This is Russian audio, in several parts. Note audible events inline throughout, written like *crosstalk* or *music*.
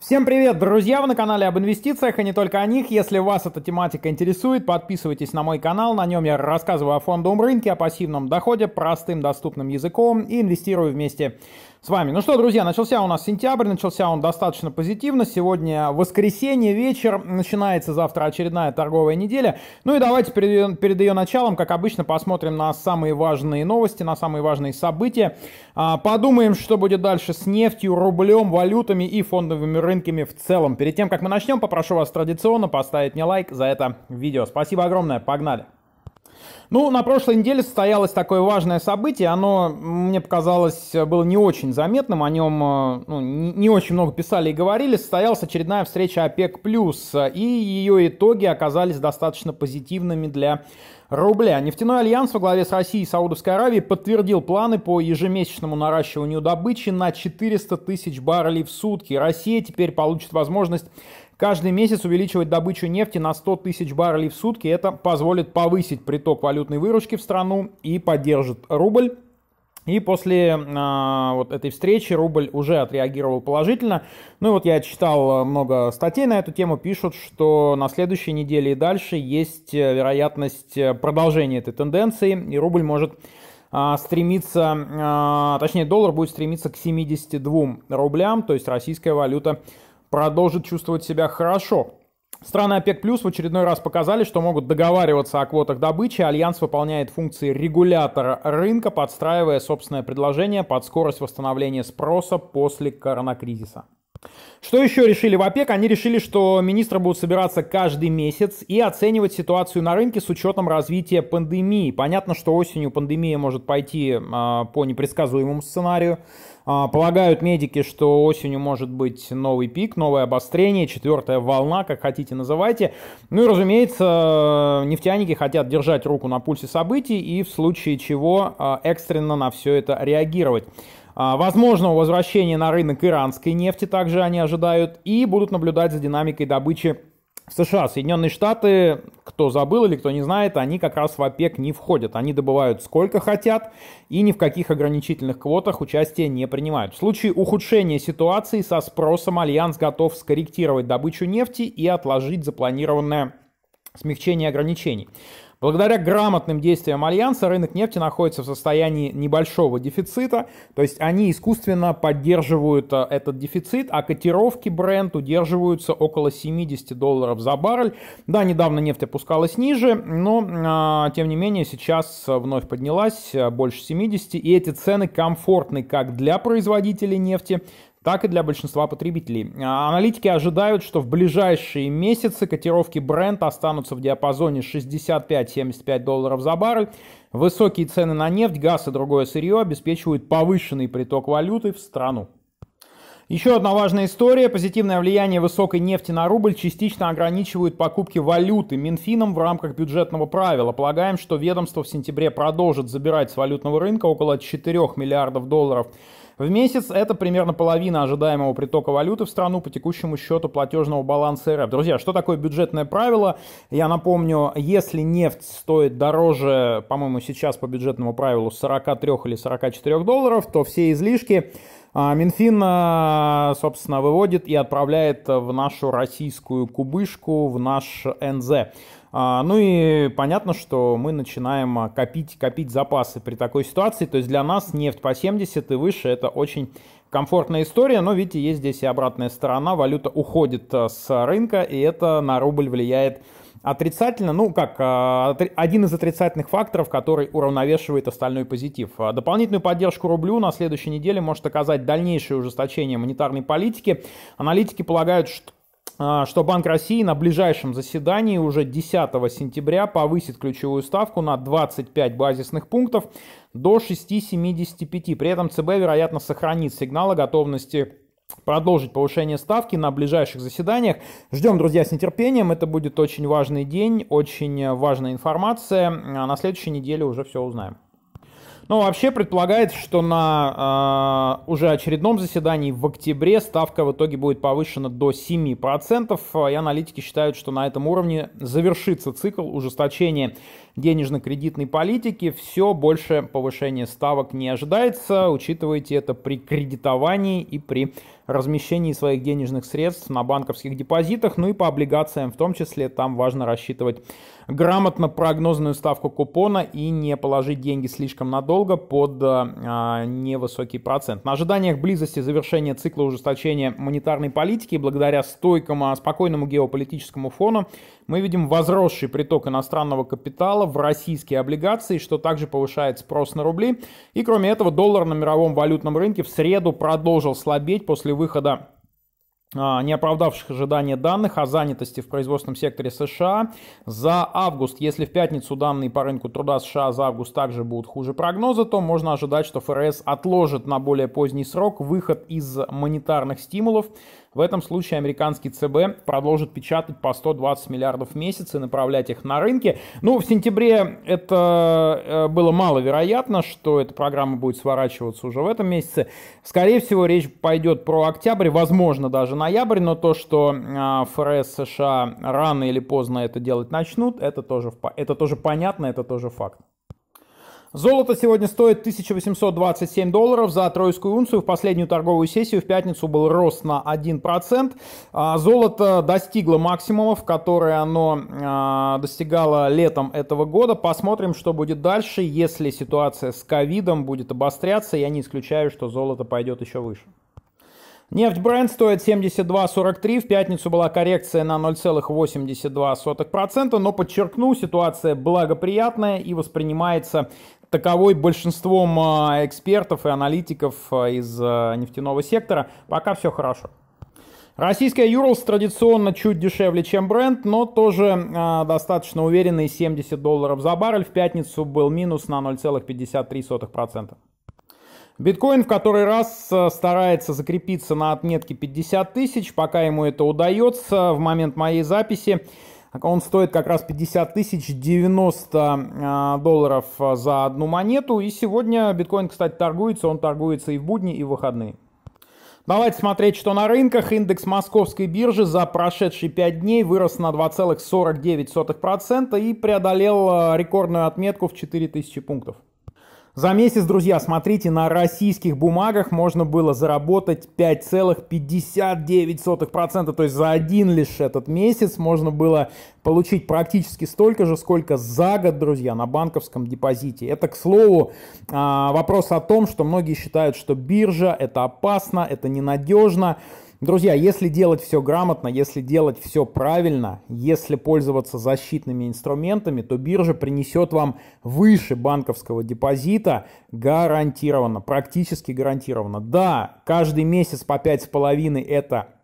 Всем привет, друзья! Вы на канале об инвестициях и а не только о них. Если вас эта тематика интересует, подписывайтесь на мой канал. На нем я рассказываю о фондовом рынке, о пассивном доходе, простым доступным языком и инвестирую вместе с вами. Ну что, друзья, начался у нас сентябрь, начался он достаточно позитивно. Сегодня воскресенье, вечер, начинается завтра очередная торговая неделя. Ну и давайте перед ее, перед ее началом, как обычно, посмотрим на самые важные новости, на самые важные события. А, подумаем, что будет дальше с нефтью, рублем, валютами и фондовыми рынками в целом. Перед тем, как мы начнем, попрошу вас традиционно поставить мне лайк за это видео. Спасибо огромное, погнали! Ну, на прошлой неделе состоялось такое важное событие. Оно, мне показалось, было не очень заметным. О нем э, ну, не очень много писали и говорили. Состоялась очередная встреча ОПЕК+, и ее итоги оказались достаточно позитивными для рубля. Нефтяной альянс во главе с Россией и Саудовской Аравией подтвердил планы по ежемесячному наращиванию добычи на 400 тысяч баррелей в сутки. Россия теперь получит возможность Каждый месяц увеличивать добычу нефти на 100 тысяч баррелей в сутки это позволит повысить приток валютной выручки в страну и поддержит рубль. И после э, вот этой встречи рубль уже отреагировал положительно. Ну и вот я читал а, много статей на эту тему, пишут, что на следующей неделе и дальше есть э, вероятность э, продолжения этой тенденции, и рубль может э, стремиться, э, точнее доллар будет стремиться к 72 рублям, то есть российская валюта продолжит чувствовать себя хорошо. Страны ОПЕК плюс в очередной раз показали, что могут договариваться о квотах добычи. Альянс выполняет функции регулятора рынка, подстраивая собственное предложение под скорость восстановления спроса после коронакризиса. Что еще решили в ОПЕК? Они решили, что министры будут собираться каждый месяц и оценивать ситуацию на рынке с учетом развития пандемии. Понятно, что осенью пандемия может пойти а, по непредсказуемому сценарию. А, полагают медики, что осенью может быть новый пик, новое обострение, четвертая волна, как хотите называйте. Ну и, разумеется, нефтяники хотят держать руку на пульсе событий и в случае чего а, экстренно на все это реагировать. А, возможного возвращения на рынок иранской нефти также они ожидают и будут наблюдать за динамикой добычи в США. Соединенные Штаты, кто забыл или кто не знает, они как раз в ОПЕК не входят. Они добывают сколько хотят и ни в каких ограничительных квотах участие не принимают. В случае ухудшения ситуации со спросом Альянс готов скорректировать добычу нефти и отложить запланированное смягчение ограничений. Благодаря грамотным действиям Альянса рынок нефти находится в состоянии небольшого дефицита, то есть они искусственно поддерживают э, этот дефицит, а котировки бренд удерживаются около 70 долларов за баррель. Да, недавно нефть опускалась ниже, но а, тем не менее сейчас вновь поднялась э, больше 70, и эти цены комфортны как для производителей нефти, так и для большинства потребителей. А, аналитики ожидают, что в ближайшие месяцы котировки бренда останутся в диапазоне 65-75 долларов за баррель. Высокие цены на нефть, газ и другое сырье обеспечивают повышенный приток валюты в страну. Еще одна важная история. Позитивное влияние высокой нефти на рубль частично ограничивают покупки валюты Минфином в рамках бюджетного правила. Полагаем, что ведомство в сентябре продолжит забирать с валютного рынка около 4 миллиардов долларов в месяц это примерно половина ожидаемого притока валюты в страну по текущему счету платежного баланса РФ. Друзья, что такое бюджетное правило? Я напомню, если нефть стоит дороже, по-моему, сейчас по бюджетному правилу 43 или 44 долларов, то все излишки а, Минфин, а, собственно, выводит и отправляет в нашу российскую кубышку, в наш НЗ. А, ну и понятно, что мы начинаем копить, копить запасы при такой ситуации. То есть для нас нефть по 70 и выше это очень комфортная история, но видите, есть здесь и обратная сторона. Валюта уходит с рынка, и это на рубль влияет Отрицательно, ну как, а, один из отрицательных факторов, который уравновешивает остальной позитив. А, дополнительную поддержку рублю на следующей неделе может оказать дальнейшее ужесточение монетарной политики. Аналитики полагают, что а, что Банк России на ближайшем заседании уже 10 сентября повысит ключевую ставку на 25 базисных пунктов до 6,75. При этом ЦБ, вероятно, сохранит сигнал о готовности продолжить повышение ставки на ближайших заседаниях. Ждем, друзья, с нетерпением. Это будет очень важный день, очень важная информация. А на следующей неделе уже все узнаем. Но ну, вообще предполагается, что на э, уже очередном заседании в октябре ставка в итоге будет повышена до 7%. Э, и аналитики считают, что на этом уровне завершится цикл ужесточения денежно-кредитной политики все больше повышение ставок не ожидается. Учитывайте это при кредитовании и при размещении своих денежных средств на банковских депозитах, ну и по облигациям в том числе. Там важно рассчитывать грамотно прогнозную ставку купона и не положить деньги слишком надолго под а, а невысокий процент. На ожиданиях близости завершения цикла ужесточения монетарной политики благодаря стойкому, а, спокойному геополитическому фону мы видим возросший приток иностранного капитала в российские облигации, что также повышает спрос на рубли. И кроме этого, доллар на мировом валютном рынке в среду продолжил слабеть после выхода а, не оправдавших ожидания данных о занятости в производственном секторе США за август. Если в пятницу данные по рынку труда США за август также будут хуже прогноза, то можно ожидать, что ФРС отложит на более поздний срок выход из монетарных стимулов в этом случае американский ЦБ продолжит печатать по 120 миллиардов в месяц и направлять их на рынки. Ну, в сентябре это э, было маловероятно, что эта программа будет сворачиваться уже в этом месяце. Скорее всего, речь пойдет про октябрь, возможно, даже ноябрь, но то, что э, ФРС США рано или поздно это делать начнут, это тоже, это тоже понятно, это тоже факт. Золото сегодня стоит 1827 долларов за тройскую унцию. В последнюю торговую сессию в пятницу был рост на 1%. А, золото достигло максимумов, которые оно а, достигало летом этого года. Посмотрим, что будет дальше, если ситуация с ковидом будет обостряться. Я не исключаю, что золото пойдет еще выше. Нефть бренд стоит 72.43, в пятницу была коррекция на 0,82%, но подчеркну, ситуация благоприятная и воспринимается таковой большинством а, экспертов и аналитиков а, из а, нефтяного сектора. Пока все хорошо. Российская Юрлс традиционно чуть дешевле, чем бренд, но тоже э, достаточно уверенный 70 долларов за баррель. В пятницу был минус на 0,53%. Биткоин в который раз э, старается закрепиться на отметке 50 тысяч, пока ему это удается. В момент моей записи э, он стоит как раз 50 тысяч 90 э, долларов за одну монету. И сегодня биткоин, кстати, торгуется. Он торгуется и в будни, и в выходные. Давайте смотреть, что на рынках. Индекс московской биржи за прошедшие 5 дней вырос на 2,49% и преодолел рекордную отметку в 4000 пунктов. За месяц, друзья, смотрите, на российских бумагах можно было заработать 5,59%. То есть за один лишь этот месяц можно было получить практически столько же, сколько за год, друзья, на банковском депозите. Это, к слову, а, вопрос о том, что многие считают, что биржа это опасно, это ненадежно. Друзья, если делать все грамотно, если делать все правильно, если пользоваться защитными инструментами, то биржа принесет вам выше банковского депозита гарантированно, практически гарантированно. Да, каждый месяц по 5,5 это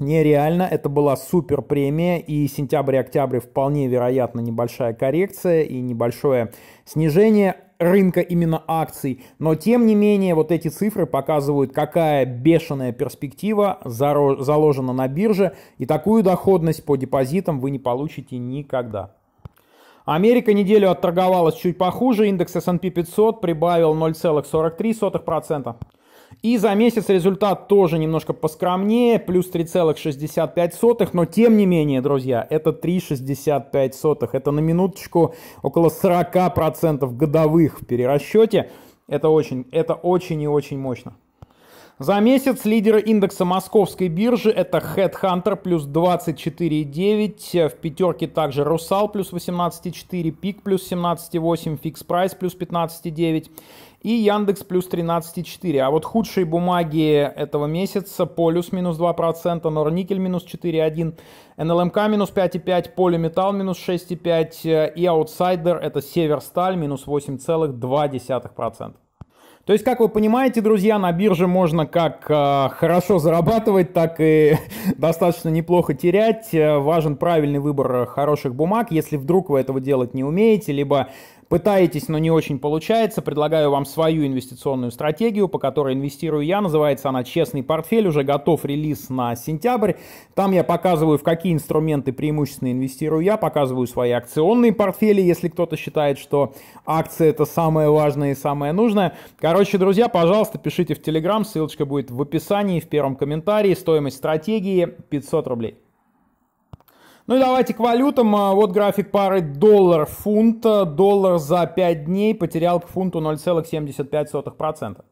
нереально. Это была супер премия, и сентябрь и октябрь вполне вероятно небольшая коррекция и небольшое снижение рынка именно акций. Но тем не менее, вот эти цифры показывают, какая бешеная перспектива заложена на бирже, и такую доходность по депозитам вы не получите никогда. Америка неделю отторговалась чуть похуже, индекс S&P 500 прибавил 0,43%. И за месяц результат тоже немножко поскромнее, плюс 3,65, но тем не менее, друзья, это 3,65, это на минуточку около 40% годовых в перерасчете. Это очень, это очень и очень мощно. За месяц лидеры индекса московской биржи это Headhunter плюс 24,9, в пятерке также Русал плюс 18,4, Пик плюс 17,8, Фикс Прайс плюс 15,9 и Яндекс плюс 13,4. А вот худшие бумаги этого месяца Полюс минус 2%, Норникель минус 4,1, НЛМК минус 5,5, Полиметалл минус 6,5 и Аутсайдер это Северсталь минус 8,2%. То есть, как вы понимаете, друзья, на бирже можно как э, хорошо зарабатывать, так и *laughs* достаточно неплохо терять. Э, важен правильный выбор хороших бумаг. Если вдруг вы этого делать не умеете, либо пытаетесь, но не очень получается, предлагаю вам свою инвестиционную стратегию, по которой инвестирую я. Называется она «Честный портфель». Уже готов релиз на сентябрь. Там я показываю, в какие инструменты преимущественно инвестирую я. Показываю свои акционные портфели, если кто-то считает, что акции – это самое важное и самое нужное. Короче, друзья, пожалуйста, пишите в Телеграм. Ссылочка будет в описании, в первом комментарии. Стоимость стратегии 500 рублей. Ну и давайте к валютам. А, вот график пары доллар-фунт. Доллар за 5 дней потерял к фунту 0,75%.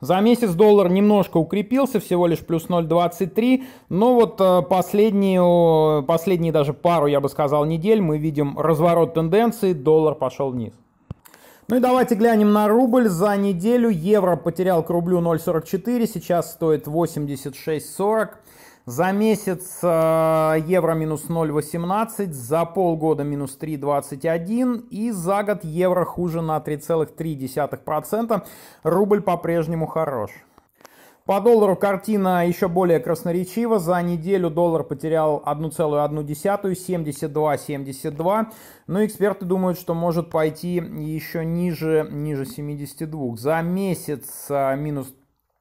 За месяц доллар немножко укрепился, всего лишь плюс 0,23, но вот э, последнюю, последние даже пару, я бы сказал, недель мы видим разворот тенденции, доллар пошел вниз. Ну и давайте глянем на рубль. За неделю евро потерял к рублю 0,44, сейчас стоит 86,40. За месяц э, евро минус 0,18, за полгода минус 3,21 и за год евро хуже на 3,3%. Рубль по-прежнему хорош. По доллару картина еще более красноречива. За неделю доллар потерял 1,1, 72,72. Но эксперты думают, что может пойти еще ниже, ниже 72. За месяц э, минус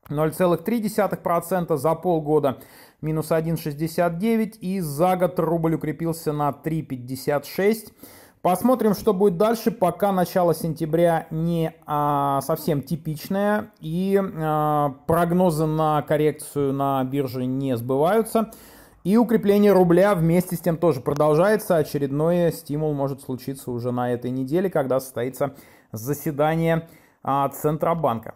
0,3% за полгода минус 1,69 и за год рубль укрепился на 3,56. Посмотрим, что будет дальше, пока начало сентября не а, совсем типичное и а, прогнозы на коррекцию на бирже не сбываются. И укрепление рубля вместе с тем тоже продолжается. Очередной стимул может случиться уже на этой неделе, когда состоится заседание а, Центробанка.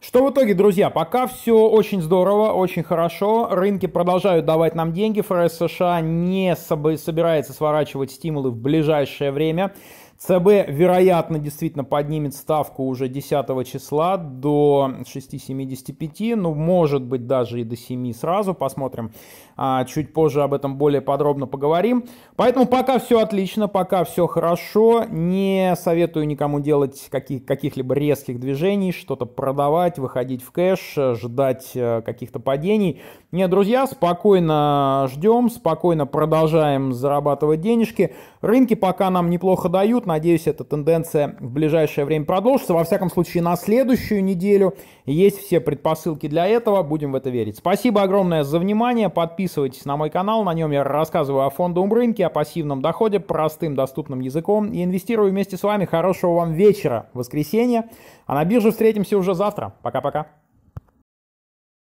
Что в итоге, друзья, пока все очень здорово, очень хорошо. Рынки продолжают давать нам деньги. ФРС США не собирается сворачивать стимулы в ближайшее время. ЦБ, вероятно, действительно поднимет ставку уже 10 числа до 6,75, ну, может быть, даже и до 7 сразу, посмотрим. А, чуть позже об этом более подробно поговорим. Поэтому пока все отлично, пока все хорошо. Не советую никому делать каких- каких-либо резких движений, что-то продавать, выходить в кэш, ждать э, каких-то падений. Нет, друзья, спокойно ждем, спокойно продолжаем зарабатывать денежки. Рынки пока нам неплохо дают, Надеюсь, эта тенденция в ближайшее время продолжится. Во всяком случае, на следующую неделю есть все предпосылки для этого. Будем в это верить. Спасибо огромное за внимание. Подписывайтесь на мой канал. На нем я рассказываю о фондовом рынке, о пассивном доходе простым доступным языком. И инвестирую вместе с вами. Хорошего вам вечера, воскресенья. А на бирже встретимся уже завтра. Пока-пока.